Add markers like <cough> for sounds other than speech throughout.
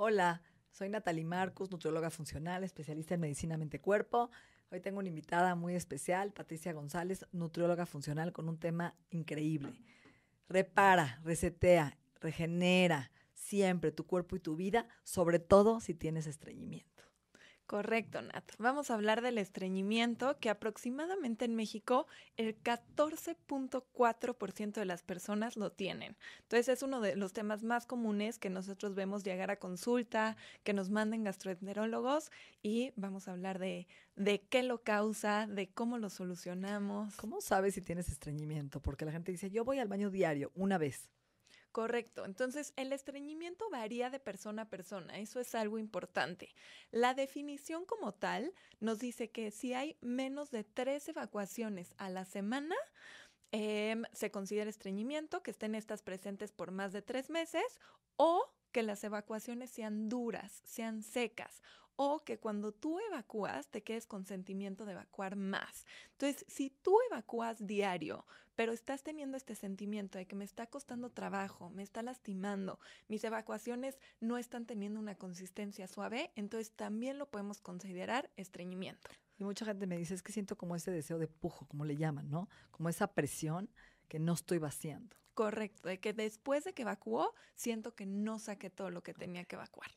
Hola, soy Natalie Marcus, nutrióloga funcional, especialista en medicina mente-cuerpo. Hoy tengo una invitada muy especial, Patricia González, nutrióloga funcional con un tema increíble. Repara, resetea, regenera siempre tu cuerpo y tu vida, sobre todo si tienes estreñimiento. Correcto, Nat. Vamos a hablar del estreñimiento, que aproximadamente en México el 14.4% de las personas lo tienen. Entonces es uno de los temas más comunes que nosotros vemos llegar a consulta, que nos manden gastroenterólogos y vamos a hablar de, de qué lo causa, de cómo lo solucionamos. ¿Cómo sabes si tienes estreñimiento? Porque la gente dice, yo voy al baño diario una vez. Correcto, entonces el estreñimiento varía de persona a persona, eso es algo importante. La definición como tal nos dice que si hay menos de tres evacuaciones a la semana, em, se considera estreñimiento, que estén estas presentes por más de tres meses o que las evacuaciones sean duras, sean secas o que cuando tú evacúas te quedes con sentimiento de evacuar más. Entonces, si tú evacúas diario, pero estás teniendo este sentimiento de que me está costando trabajo, me está lastimando, mis evacuaciones no están teniendo una consistencia suave, entonces también lo podemos considerar estreñimiento. Y mucha gente me dice, es que siento como ese deseo de pujo, como le llaman, ¿no? Como esa presión que no estoy vaciando. Correcto, de que después de que evacuó, siento que no saqué todo lo que tenía que evacuar.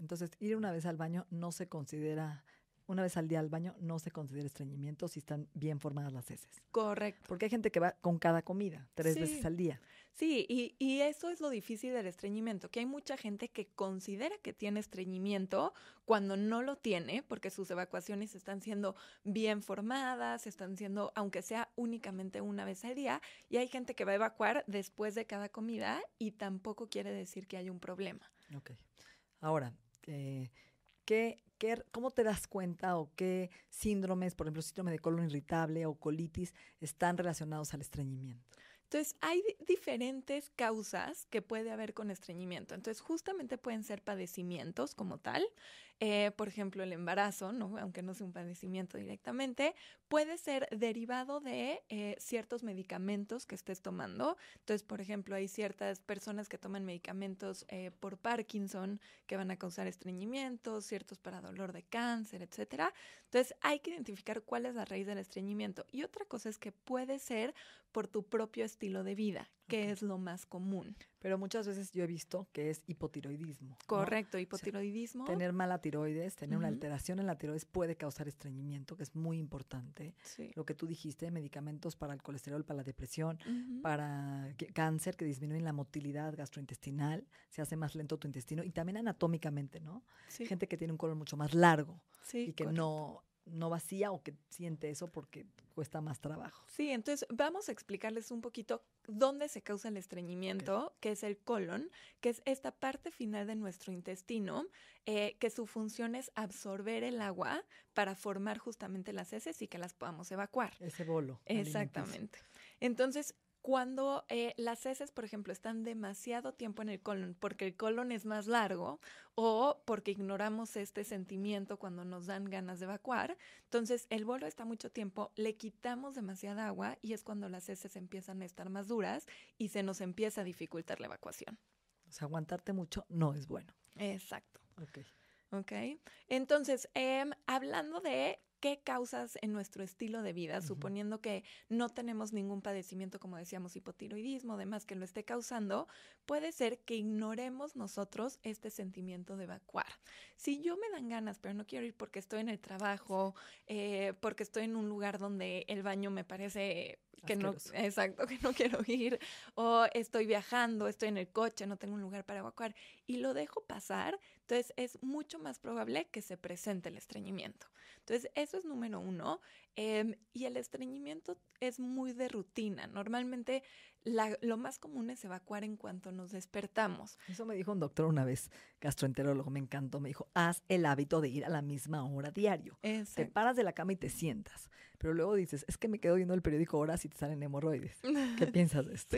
Entonces, ir una vez al baño no se considera una vez al día al baño no se considera estreñimiento si están bien formadas las heces. Correcto. Porque hay gente que va con cada comida, tres veces al día. Sí, y, y, eso es lo difícil del estreñimiento, que hay mucha gente que considera que tiene estreñimiento cuando no lo tiene, porque sus evacuaciones están siendo bien formadas, están siendo, aunque sea únicamente una vez al día, y hay gente que va a evacuar después de cada comida y tampoco quiere decir que hay un problema. Ok. Ahora, este, qué, ¿cómo te das cuenta o qué síndromes, por ejemplo, síndrome de colon irritable o colitis, están relacionados al estreñimiento? Entonces, hay diferentes causas que puede haber con estreñimiento. Entonces, justamente pueden ser padecimientos como tal, eh, por ejemplo, el embarazo, aunque no sea un padecimiento directamente, puede ser derivado de eh, ciertos medicamentos que estés tomando. Entonces, por ejemplo, hay ciertas personas que toman medicamentos eh, por Parkinson que van a causar estreñimiento, ciertos para dolor de cáncer, etc. Entonces, hay que identificar cuál es la raíz del estreñimiento. Y otra cosa es que puede ser por tu propio estilo de vida que es lo más común. Pero muchas veces yo he visto que es hipotiroidismo. Correcto, hipotiroidismo. tener mala tiroides, tener una alteración en la tiroides puede causar estreñimiento, que es muy importante. Lo que tú dijiste, medicamentos para el colesterol, para la depresión, para cáncer, que disminuyen la motilidad gastrointestinal, se hace más lento tu intestino y también anatómicamente, ¿no? Gente que tiene un colon mucho más largo y que no no vacía o que siente eso porque cuesta más trabajo. Sí, entonces vamos a explicarles un poquito dónde se causa el estreñimiento, que es el colon, que es esta parte final de nuestro intestino, eh, que su función es absorber el agua para formar justamente las heces y que las podamos evacuar. Ese bolo. Exactamente. Entonces, cuando eh, las heces, por ejemplo, están demasiado tiempo en el colon, porque el colon es más largo o porque ignoramos este sentimiento cuando nos dan ganas de evacuar. Entonces, el bolo está mucho tiempo, le quitamos demasiada agua y es cuando las heces empiezan a estar más duras y se nos empieza a dificultar la evacuación. O sea, aguantarte mucho no es bueno. Exacto. Ok. Entonces, em, hablando de qué causas en nuestro estilo de vida, suponiendo que no tenemos ningún padecimiento, como decíamos, hipotiroidismo, demás que lo esté causando, puede ser que ignoremos nosotros este sentimiento de evacuar. Si yo me dan ganas, pero no quiero ir porque estoy en el trabajo, eh, porque estoy en un lugar donde el baño me parece que no, exacto, que no quiero ir, o estoy viajando, estoy en el coche, no tengo un lugar para evacuar, y lo dejo pasar, entonces es mucho más probable que se presente el estreñimiento. Entonces, eso es número uno, Em, y el estreñimiento es muy de rutina. Normalmente lo más común es evacuar en cuanto nos despertamos. Eso me dijo un doctor una vez, gastroenterólogo, me encantó. Me dijo, haz el hábito de ir a la misma hora diario. Te paras de la cama y te sientas. Pero luego dices, es que me quedo viendo el periódico horas y te salen hemorroides. ¿Qué <laughs> piensas de esto?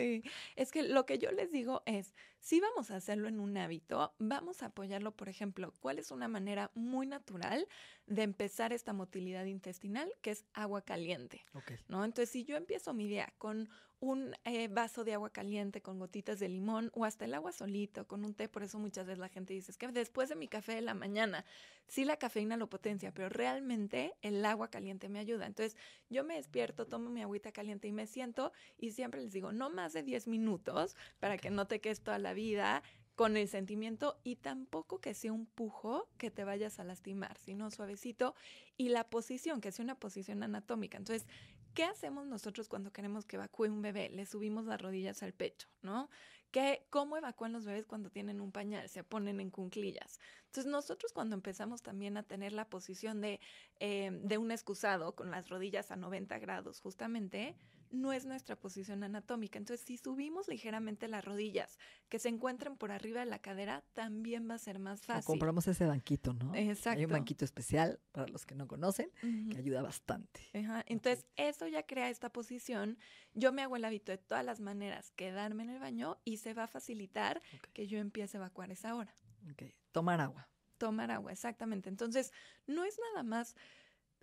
es que lo que yo les digo es, si vamos a hacerlo en un hábito, vamos a apoyarlo, por ejemplo, ¿cuál es una manera muy natural de empezar esta motilidad intestinal? Que es agua caliente. ¿no? Entonces, si yo empiezo mi día con un eh, vaso de agua caliente con gotitas de limón o hasta el agua solito, con un té, por eso muchas veces la gente dice, es que después de mi café de la mañana, sí la cafeína lo potencia, pero realmente el agua caliente me ayuda. Entonces, yo me despierto, tomo mi agüita caliente y me siento y siempre les digo, no más de 10 minutos para que no te quedes toda la vida con el sentimiento y tampoco que sea un pujo que te vayas a lastimar, sino suavecito y la posición, que sea una posición anatómica. Entonces, ¿qué hacemos nosotros cuando queremos que evacúe un bebé? Le subimos las rodillas al pecho, ¿no? ¿Qué, ¿Cómo evacúan los bebés cuando tienen un pañal? Se ponen en cunclillas. Entonces, nosotros cuando empezamos también a tener la posición de, eh, de un excusado con las rodillas a 90 grados, justamente, no es nuestra posición anatómica. Entonces, si subimos ligeramente las rodillas que se encuentran por arriba de la cadera, también va a ser más fácil. compramos ese banquito, ¿no? Exacto. Hay un banquito especial para los que no conocen que ayuda bastante. Entonces, eso ya crea esta posición. Yo me hago el hábito de todas las maneras quedarme en el baño y se va a facilitar que yo empiece a evacuar esa hora. Ok. Tomar agua. Tomar agua, exactamente. Entonces, no es nada más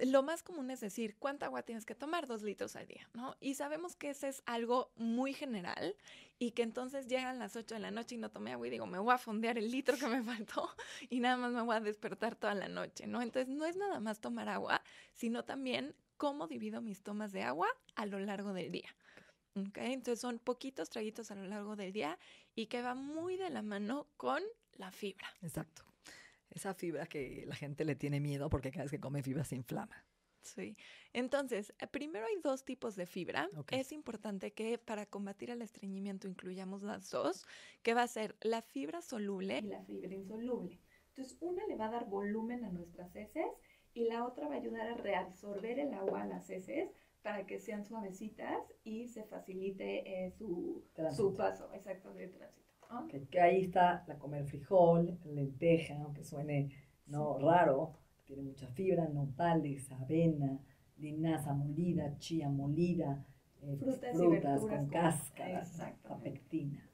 lo más común es decir, ¿cuánta agua tienes que tomar? Dos litros al día, ¿no? Y sabemos que ese es algo muy general y que entonces llegan las 8 de la noche y no tomé agua y digo, me voy a fondear el litro que me <laughs> faltó y nada más me voy a despertar toda la noche, ¿no? Entonces no es nada más tomar agua, sino también cómo divido mis tomas de agua a lo largo del día. ¿Okay? Entonces son poquitos traguitos a lo largo del día y que va muy de la mano con la fibra. Exacto. Esa fibra que la gente le tiene miedo porque cada vez que come fibra se inflama. Sí. Entonces, eh, primero hay dos tipos de fibra. Es importante que para combatir el estreñimiento incluyamos las dos, que va a ser la fibra soluble y la fibra insoluble. Entonces, una le va a dar volumen a nuestras heces y la otra va a ayudar a reabsorber el agua a las heces para que sean suavecitas y se facilite eh, su, su, paso, exacto, de tránsito. Ah. que, ahí está la comer frijol, lenteja, aunque suene no raro, tiene mucha fibra, nopales, avena, linaza molida, chía molida, eh, frutas, con cáscara, pectina.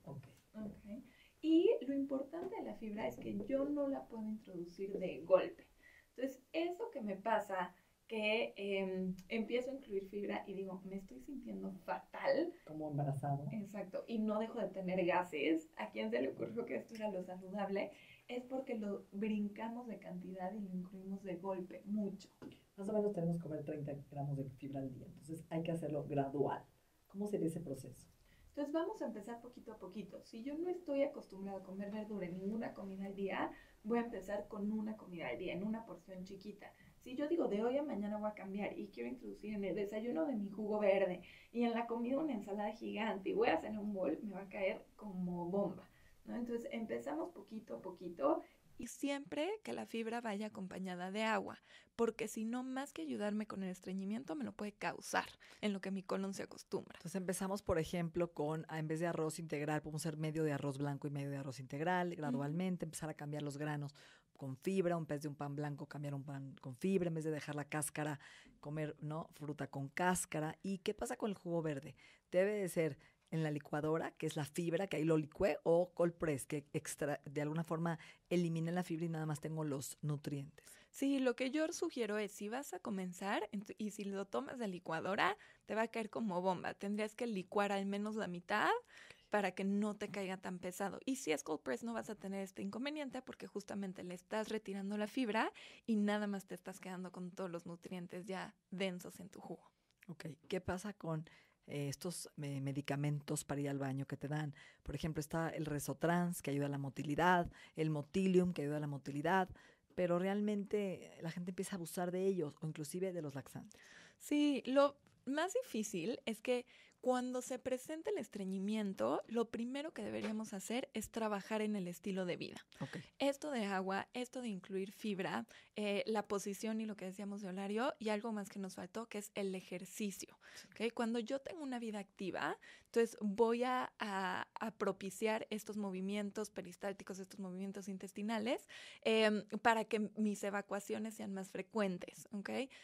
Y lo importante de la fibra es que yo no la puedo introducir de golpe. Entonces, eso que me pasa que em, empiezo a incluir fibra y digo, me estoy sintiendo fatal. Como embarazada. Exacto, y no dejo de tener gases. ¿A quién se le ocurrió que esto era lo saludable? Es porque lo brincamos de cantidad y lo incluimos de golpe, mucho. Más o menos tenemos que comer 30 gramos de fibra al día, entonces hay que hacerlo gradual. ¿Cómo sería ese proceso? Entonces vamos a empezar poquito a poquito. Si yo no estoy acostumbrada a comer verdura en ninguna comida al día, voy a empezar con una comida al día, en una porción chiquita. Si yo digo de hoy a mañana voy a cambiar y quiero introducir en el desayuno de mi jugo verde y en la comida una ensalada gigante y voy a hacer un bol, me va a caer como bomba. ¿no? Entonces empezamos poquito a poquito y siempre que la fibra vaya acompañada de agua, porque si no, más que ayudarme con el estreñimiento, me lo puede causar en lo que mi colon se acostumbra. Entonces empezamos, por ejemplo, con, ah, en vez de arroz integral, podemos hacer medio de arroz blanco y medio de arroz integral, gradualmente, empezar a cambiar los granos con fibra, un pez de un pan blanco cambiar un pan con fibra, en vez de dejar la cáscara, comer ¿no? fruta con cáscara. ¿Y qué pasa con el jugo verde? Debe de ser en la licuadora, que es la fibra, que ahí lo licué, o colpress, que extra, de alguna forma elimina la fibra y nada más tengo los nutrientes. Sí, lo que yo sugiero es, si vas a comenzar y si lo tomas de licuadora, te va a caer como bomba. Tendrías que licuar al menos la mitad para que no te caiga tan pesado. Y si es cold press no vas a tener este inconveniente porque justamente le estás retirando la fibra y nada más te estás quedando con todos los nutrientes ya densos en tu jugo. Ok, ¿qué pasa con eh, estos eh, medicamentos para ir al baño que te dan? Por ejemplo, está el Resotrans que ayuda a la motilidad, el Motilium que ayuda a la motilidad, pero realmente la gente empieza a abusar de ellos o inclusive de los laxantes. Sí, lo más difícil es que cuando se presenta el estreñimiento, lo primero que deberíamos hacer es trabajar en el estilo de vida. Esto de agua, esto de incluir fibra, eh, la posición y lo que decíamos de horario, y algo más que nos faltó, que es el ejercicio. Cuando yo tengo una vida activa, entonces voy a, propiciar estos movimientos peristálticos, estos movimientos intestinales, em, para que mis evacuaciones sean más frecuentes.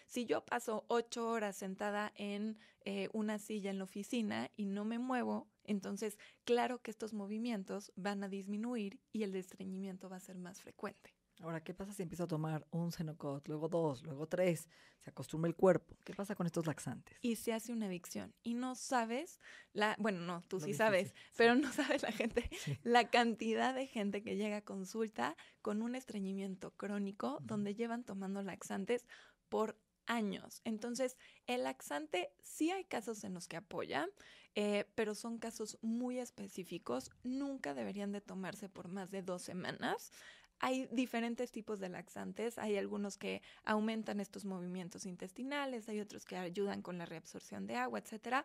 Si yo paso ocho horas sentada en eh, una silla en la oficina y no me muevo, entonces claro que estos movimientos van a disminuir y el estreñimiento va a ser más frecuente. Ahora, ¿qué pasa si empiezo a tomar un Cenocot, luego dos, luego tres? Se acostumbra el cuerpo. ¿Qué pasa con estos laxantes? Y se hace una adicción. Y no sabes, la, bueno, no, tú sí sabes, pero no sabes la gente, <laughs> la cantidad de gente que llega a consulta con un estreñimiento crónico donde llevan tomando laxantes por años. Entonces, el laxante sí hay casos en los que apoya, eh, pero son casos muy específicos. Nunca deberían de tomarse por más de dos semanas. Hay diferentes tipos de laxantes, hay algunos que aumentan estos movimientos intestinales, hay otros que ayudan con la reabsorción de agua, etcétera.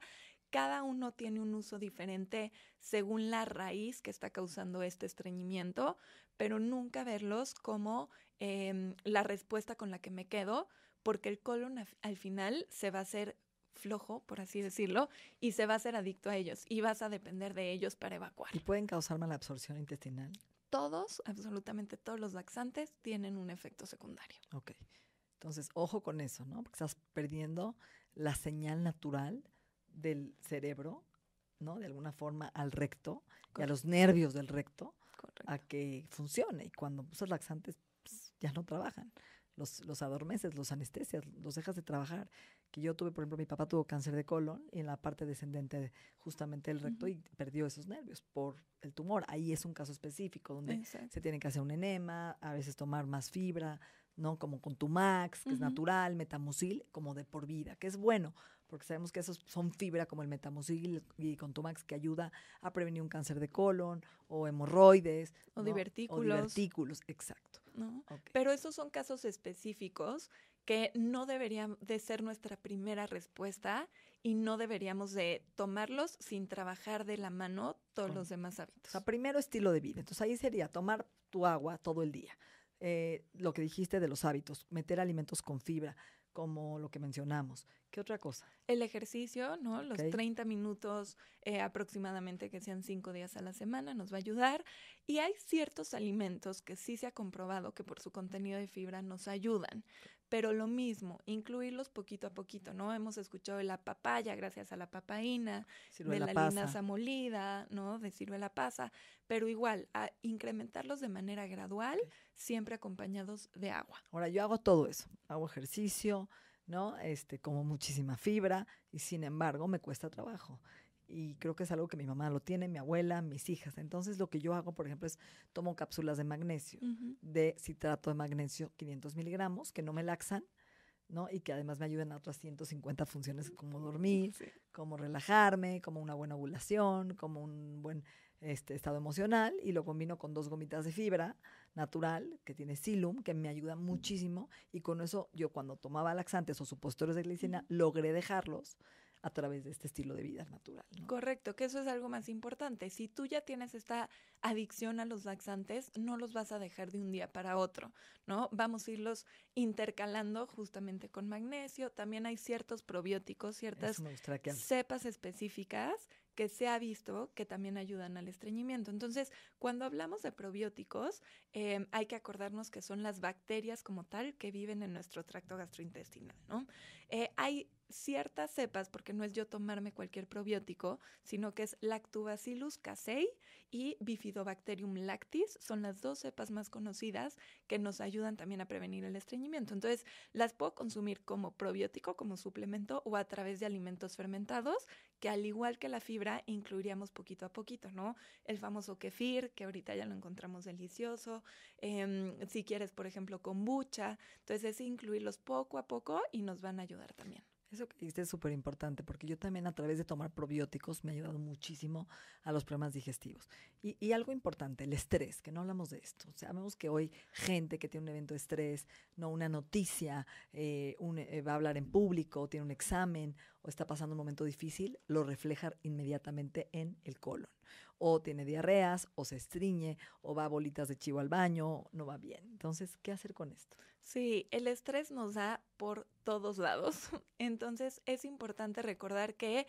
Cada uno tiene un uso diferente según la raíz que está causando este estreñimiento, pero nunca verlos como em, la respuesta con la que me quedo, porque el colon al final se va a hacer flojo, por así decirlo, y se va a hacer adicto a ellos y vas a depender de ellos para evacuar. ¿Y pueden causar mala absorción intestinal? Todos, absolutamente todos los laxantes tienen un efecto secundario. Ok. Entonces, ojo con eso, ¿no? Porque estás perdiendo la señal natural del cerebro, ¿no? De alguna forma al recto y a los nervios del recto a que funcione. Y cuando usas laxantes, pues, ya no trabajan los, adormeces, los anestesias, los dejas de trabajar. Que yo tuve, por ejemplo, mi papá tuvo cáncer de colon y en la parte descendente justamente el recto y perdió esos nervios por el tumor. Ahí es un caso específico donde se tiene que hacer un enema, a veces tomar más fibra, ¿no? Como con Tumax, que es natural, Metamucil, como de por vida, que es bueno, porque sabemos que esos son fibra como el Metamucil y con Tumax que ayuda a prevenir un cáncer de colon o hemorroides. O divertículos. O divertículos, exacto. ¿no? Pero esos son casos específicos que no deberían de ser nuestra primera respuesta y no deberíamos de tomarlos sin trabajar de la mano todos los demás hábitos. O primero estilo de vida. Entonces ahí sería tomar tu agua todo el día. Eh, lo que dijiste de los hábitos, meter alimentos con fibra, como lo que mencionamos. ¿Qué otra cosa? El ejercicio, ¿no? Los 30 minutos eh, aproximadamente, que sean 5 días a la semana, nos va a ayudar. Y hay ciertos alimentos que sí se ha comprobado que por su contenido de fibra nos ayudan pero lo mismo, incluirlos poquito a poquito, ¿no? Hemos escuchado de la papaya gracias a la papaína, de la linaza molida, ¿no? De la pasa, pero igual, a incrementarlos de manera gradual, siempre acompañados de agua. Ahora, yo hago todo eso, hago ejercicio, ¿no? Este, como muchísima fibra y sin embargo me cuesta trabajo y creo que es algo que mi mamá lo tiene, mi abuela, mis hijas. Entonces lo que yo hago, por ejemplo, es tomo cápsulas de magnesio, de citrato de magnesio 500 miligramos, que no me laxan, ¿no? Y que además me ayudan a otras 150 funciones como dormir, como relajarme, como una buena ovulación, como un buen este, estado emocional. Y lo combino con dos gomitas de fibra natural que tiene silum, que me ayuda muchísimo. Y con eso yo cuando tomaba laxantes o supositorios de glicina, logré dejarlos a través de este estilo de vida natural. Correcto, que eso es algo más importante. Si tú ya tienes esta adicción a los laxantes, no los vas a dejar de un día para otro, ¿no? Vamos a irlos intercalando justamente con magnesio. También hay ciertos probióticos, ciertas cepas específicas que se ha visto que también ayudan al estreñimiento. Entonces, cuando hablamos de probióticos, eh, hay que acordarnos que son las bacterias como tal que viven en nuestro tracto gastrointestinal, ¿no? Eh, hay ciertas cepas, porque no es yo tomarme cualquier probiótico, sino que es Lactobacillus casei y Bifidobacterium lactis, son las dos cepas más conocidas que nos ayudan también a prevenir el estreñimiento. Entonces, las puedo consumir como probiótico, como suplemento o a través de alimentos fermentados, que al igual que la fibra incluiríamos poquito a poquito, ¿no? El famoso kefir, que ahorita ya lo encontramos delicioso, em, si quieres, por ejemplo, kombucha, entonces es incluirlos poco a poco y nos van a ayudar también. Eso que es súper importante porque yo también a través de tomar probióticos me ha ayudado muchísimo a los problemas digestivos. Y, algo importante, el estrés, que no hablamos de esto. sabemos que hoy gente que tiene un evento de estrés, no una noticia, eh, eh, va a hablar en público, tiene un examen o está pasando un momento difícil, lo refleja inmediatamente en el colon. O tiene diarreas, o se estriñe, o va a bolitas de chivo al baño, no va bien. Entonces, ¿qué hacer con esto? Sí, el estrés nos da por todos lados. <laughs> Entonces es importante recordar que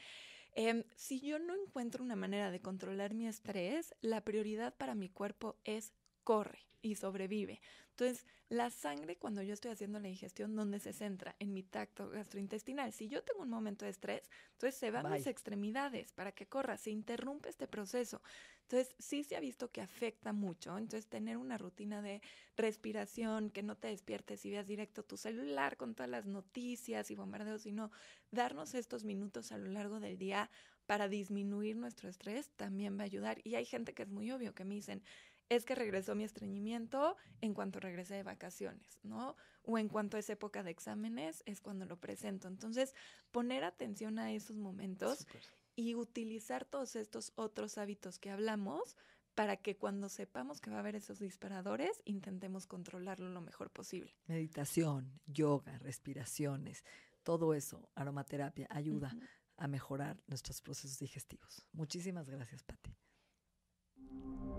em, si yo no encuentro una manera de controlar mi estrés, la prioridad para mi cuerpo es corre y sobrevive. Entonces, la sangre cuando yo estoy haciendo la ingestión, ¿dónde se centra? En mi tacto gastrointestinal. Si yo tengo un momento de estrés, entonces se van a mis extremidades para que corra, se interrumpe este proceso. Entonces, sí se ha visto que afecta mucho. Entonces, tener una rutina de respiración, que no te despiertes y veas directo tu celular con todas las noticias y bombardeos, sino darnos estos minutos a lo largo del día para disminuir nuestro estrés también va a ayudar. Y hay gente que es muy obvio que me dicen, es que regresó mi estreñimiento en cuanto regresé de vacaciones, ¿no? O en cuanto es época de exámenes, es cuando lo presento. Entonces, poner atención a esos momentos y utilizar todos estos otros hábitos que hablamos para que cuando sepamos que va a haber esos disparadores, intentemos controlarlo lo mejor posible. Meditación, yoga, respiraciones, todo eso, aromaterapia, ayuda a mejorar nuestros procesos digestivos. Muchísimas gracias, Patti.